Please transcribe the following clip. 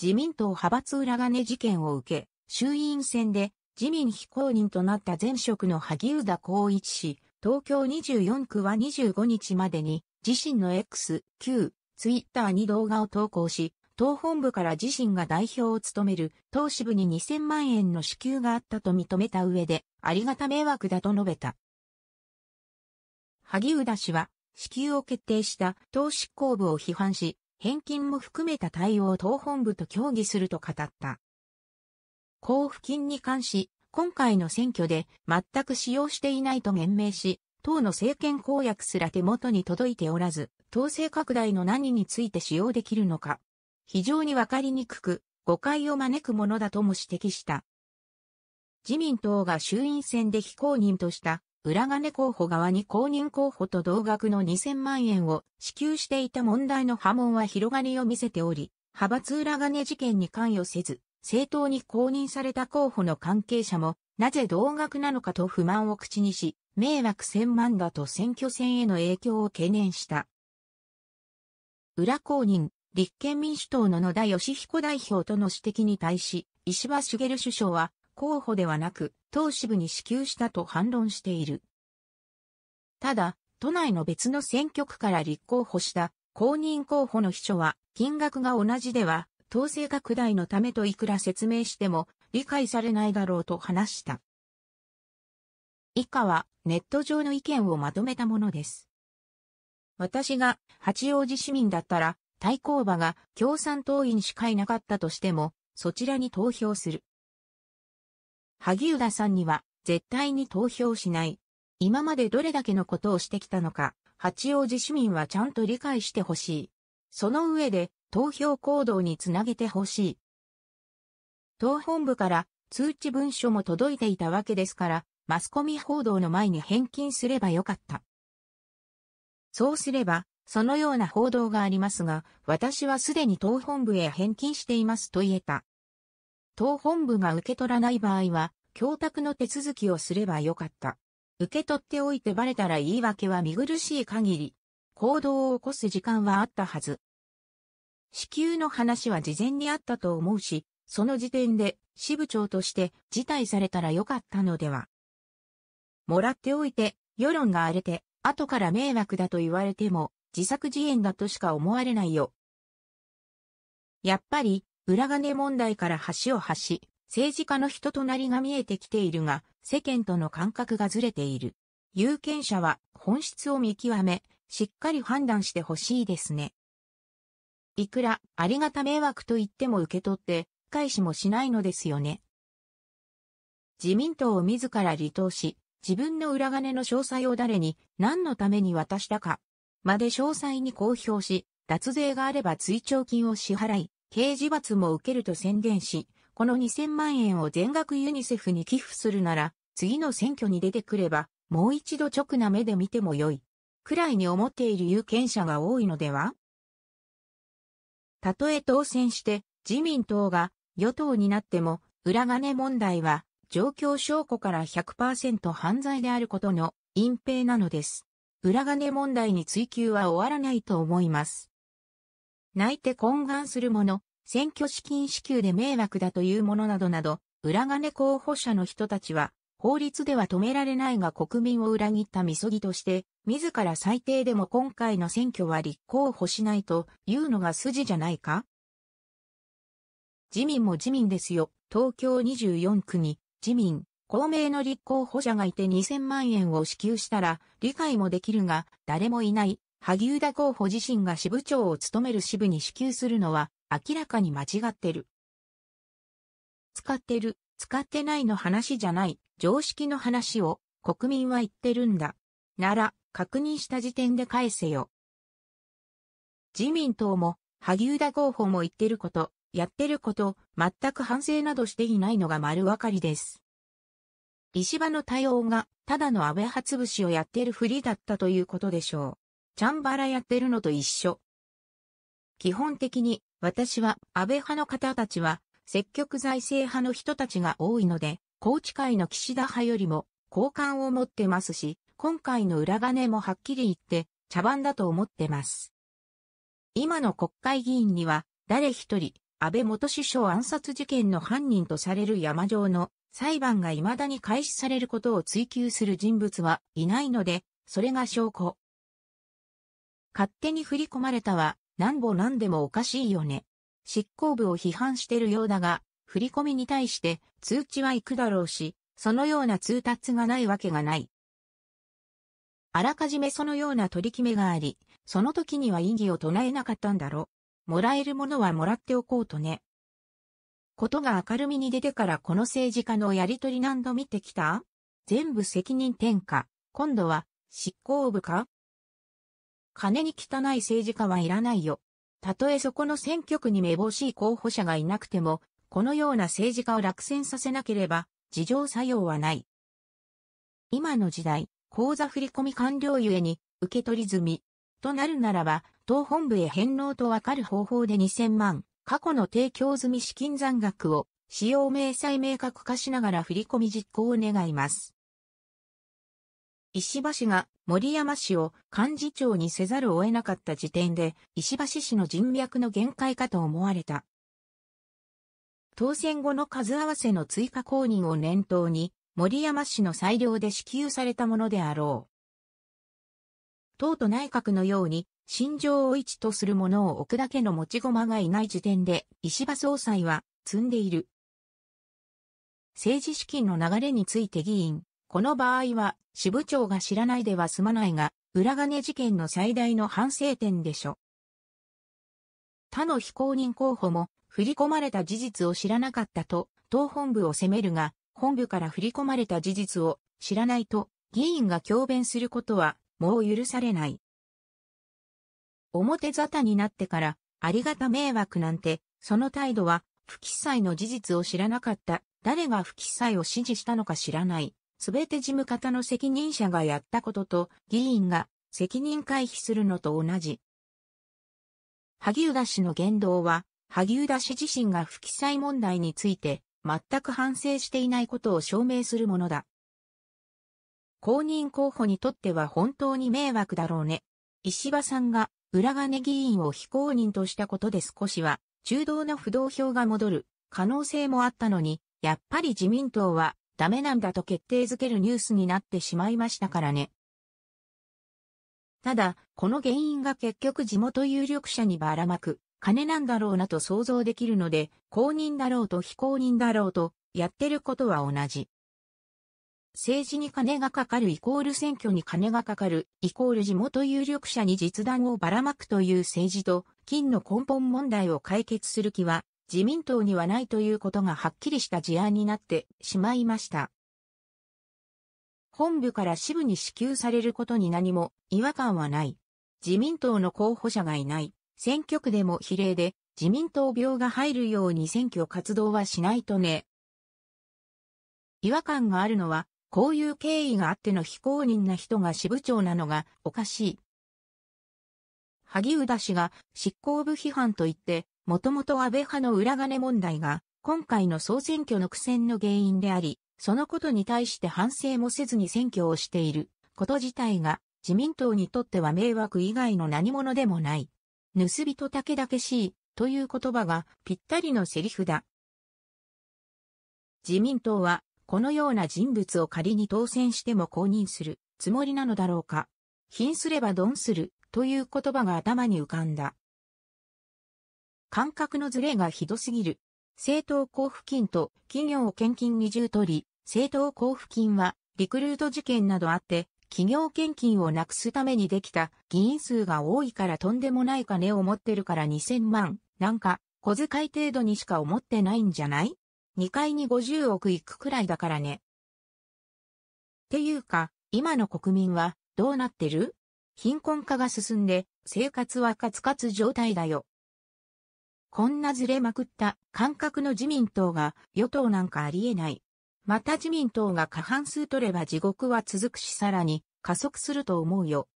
自民党派閥裏金事件を受け、衆院選で自民非公認となった前職の萩生田光一氏、東京24区は25日までに自身の X、Q、ツイッターに動画を投稿し、党本部から自身が代表を務める党支部に2000万円の支給があったと認めた上で、ありがた迷惑だと述べた。萩生田氏は、支給を決定した党執行部を批判し、返金も含めた対応を党本部と協議すると語った。交付金に関し、今回の選挙で全く使用していないと言明し、党の政権公約すら手元に届いておらず、党勢拡大の何について使用できるのか、非常にわかりにくく、誤解を招くものだとも指摘した。自民党が衆院選で非公認とした裏金候補側に公認候補と同額の2000万円を支給していた問題の波紋は広がりを見せており、派閥裏金事件に関与せず、政党に公認された候補の関係者も、なぜ同額なのかと不満を口にし、迷惑千万だと選挙戦への影響を懸念した。裏公認、立憲民主党の野田義彦代表との指摘に対し、石破茂首相は、候補ではなく、党支部に支給したと反論している。ただ、都内の別の選挙区から立候補した公認候補の秘書は、金額が同じでは、統制拡大のためといくら説明しても理解されないだろうと話した。以下はネット上の意見をまとめたものです。私が八王子市民だったら対抗馬が共産党員しかいなかったとしてもそちらに投票する。萩生田さんには絶対に投票しない。今までどれだけのことをしてきたのか、八王子市民はちゃんと理解してほしい。その上で投票行動につなげてほしい。党本部から通知文書も届いていたわけですから、マスコミ報道の前に返金すればよかった。そうすれば、そのような報道がありますが、私はすでに党本部へ返金していますと言えた。党本部が受け取らない場合は、供託の手続きをすればよかった。受け取っておいてバレたら言い訳は見苦しい限り、行動を起こす時間はあったはず。支給の話は事前にあったと思うし、その時点で支部長として辞退されたらよかったのでは。もらっておいて、世論が荒れて、後から迷惑だと言われても、自作自演だとしか思われないよ。やっぱり、裏金問題から橋をし、政治家の人となりが見えてきているが、世間との感覚がずれている。有権者は本質を見極め、しっかり判断してほしいですね。いくらありがた迷惑と言っても受け取って、返しもしないのですよね。自民党を自ら離党し、自分の裏金の詳細を誰に、何のために渡したか、まで詳細に公表し、脱税があれば追徴金を支払い、刑事罰も受けると宣言し、この2000万円を全額ユニセフに寄付するなら、次の選挙に出てくれば、もう一度直な目で見てもよい。くらいに思っている有権者が多いのではたとえ当選して自民党が与党になっても裏金問題は状況証拠から100%犯罪であることの隠蔽なのです。裏金問題に追及は終わらないと思います。泣いて懇願する者、選挙資金支給で迷惑だというものなどなど、裏金候補者の人たちは、法律では止められないが国民を裏切ったみそぎとして、自ら最低でも今回の選挙は立候補しないというのが筋じゃないか自民も自民ですよ。東京24区に自民、公明の立候補者がいて2000万円を支給したら理解もできるが誰もいない。萩生田候補自身が支部長を務める支部に支給するのは明らかに間違ってる。使ってる、使ってないの話じゃない、常識の話を国民は言ってるんだ。なら、確認した時点で返せよ。自民党も、萩生田候補も言ってること、やってること、全く反省などしていないのが丸わかりです。石破の対応が、ただの安倍派節をやってるふりだったということでしょう。チャンバラやってるのと一緒。基本的に、私は安倍派の方たちは、積極財政派の人たちが多いので、宏池会の岸田派よりも、好感を持ってますし、今回の裏金もはっきり言って、茶番だと思ってます。今の国会議員には、誰一人、安倍元首相暗殺事件の犯人とされる山上の裁判が未だに開始されることを追求する人物はいないので、それが証拠。勝手に振り込まれたは、なんぼなんでもおかしいよね。執行部を批判してるようだが、振り込みに対して通知は行くだろうし、そのような通達がないわけがない。あらかじめそのような取り決めがあり、その時には異議を唱えなかったんだろ。もらえるものはもらっておこうとね。ことが明るみに出てからこの政治家のやりとり何度見てきた全部責任転嫁。今度は執行部か金に汚い政治家はいらないよ。たとえそこの選挙区にめぼしい候補者がいなくても、このような政治家を落選させなければ、自浄作用はない。今の時代、口座振込完了ゆえに、受け取り済み。となるならば、党本部へ返納とわかる方法で2000万、過去の提供済み資金残額を、使用明細明確化しながら振込実行を願います。石破氏が森山氏を幹事長にせざるを得なかった時点で、石橋氏の人脈の限界かと思われた。当選後の数合わせの追加公認を念頭に、森山氏の裁量で支給されたものであろう。党と内閣のように、心情を一とするものを置くだけの持ち駒がいない時点で、石破総裁は積んでいる。政治資金の流れについて議員、この場合は、支部長が知らないでは済まないが、裏金事件の最大の反省点でしょ。他の非公認候補も、振り込まれた事実を知らなかったと、党本部を責めるが、本部から振り込まれた事実を知らないと、議員が強弁することは、もう許されない。表沙汰になってから、ありがた迷惑なんて、その態度は、不記載の事実を知らなかった、誰が不記載を指示したのか知らない。すべて事務方の責任者がやったことと、議員が責任回避するのと同じ。萩生田氏の言動は、萩生田氏自身が不記載問題について、全く反省していないことを証明するものだ。公認候補にとっては本当に迷惑だろうね。石破さんが裏金議員を非公認としたことで少しは中道の不動票が戻る可能性もあったのに、やっぱり自民党はダメなんだと決定づけるニュースになってしまいましたからね。ただ、この原因が結局地元有力者にばらまく、金なんだろうなと想像できるので、公認だろうと非公認だろうと、やってることは同じ。政治に金がかかるイコール選挙に金がかかるイコール地元有力者に実弾をばらまくという政治と金の根本問題を解決する気は自民党にはないということがはっきりした事案になってしまいました。本部から支部に支給されることに何も違和感はない。自民党の候補者がいない。選挙区でも比例で自民党病が入るように選挙活動はしないとね。違和感があるのは、こういう経緯があっての非公認な人が支部長なのがおかしい。萩生田氏が執行部批判と言ってもともと安倍派の裏金問題が、今回の総選挙の苦戦の原因であり、そのことに対して反省もせずに選挙をしていること自体が自民党にとっては迷惑以外の何者でもない。盗人たけだけしいという言葉がぴったりのセリフだ。自民党はこのような人物を仮に当選しても公認するつもりなのだろうか。貧すれば鈍するという言葉が頭に浮かんだ。感覚のズレがひどすぎる。政党交付金と企業献金二重取り、政党交付金はリクルート事件などあって、企業献金をなくすためにできた議員数が多いからとんでもない金を持ってるから2000万、なんか小遣い程度にしか思ってないんじゃない ?2 階に50億いくくらいだからね。っていうか、今の国民はどうなってる貧困化が進んで生活はカツカツ状態だよ。こんなずれまくった感覚の自民党が与党なんかありえない。また自民党が過半数取れば地獄は続くしさらに加速すると思うよ。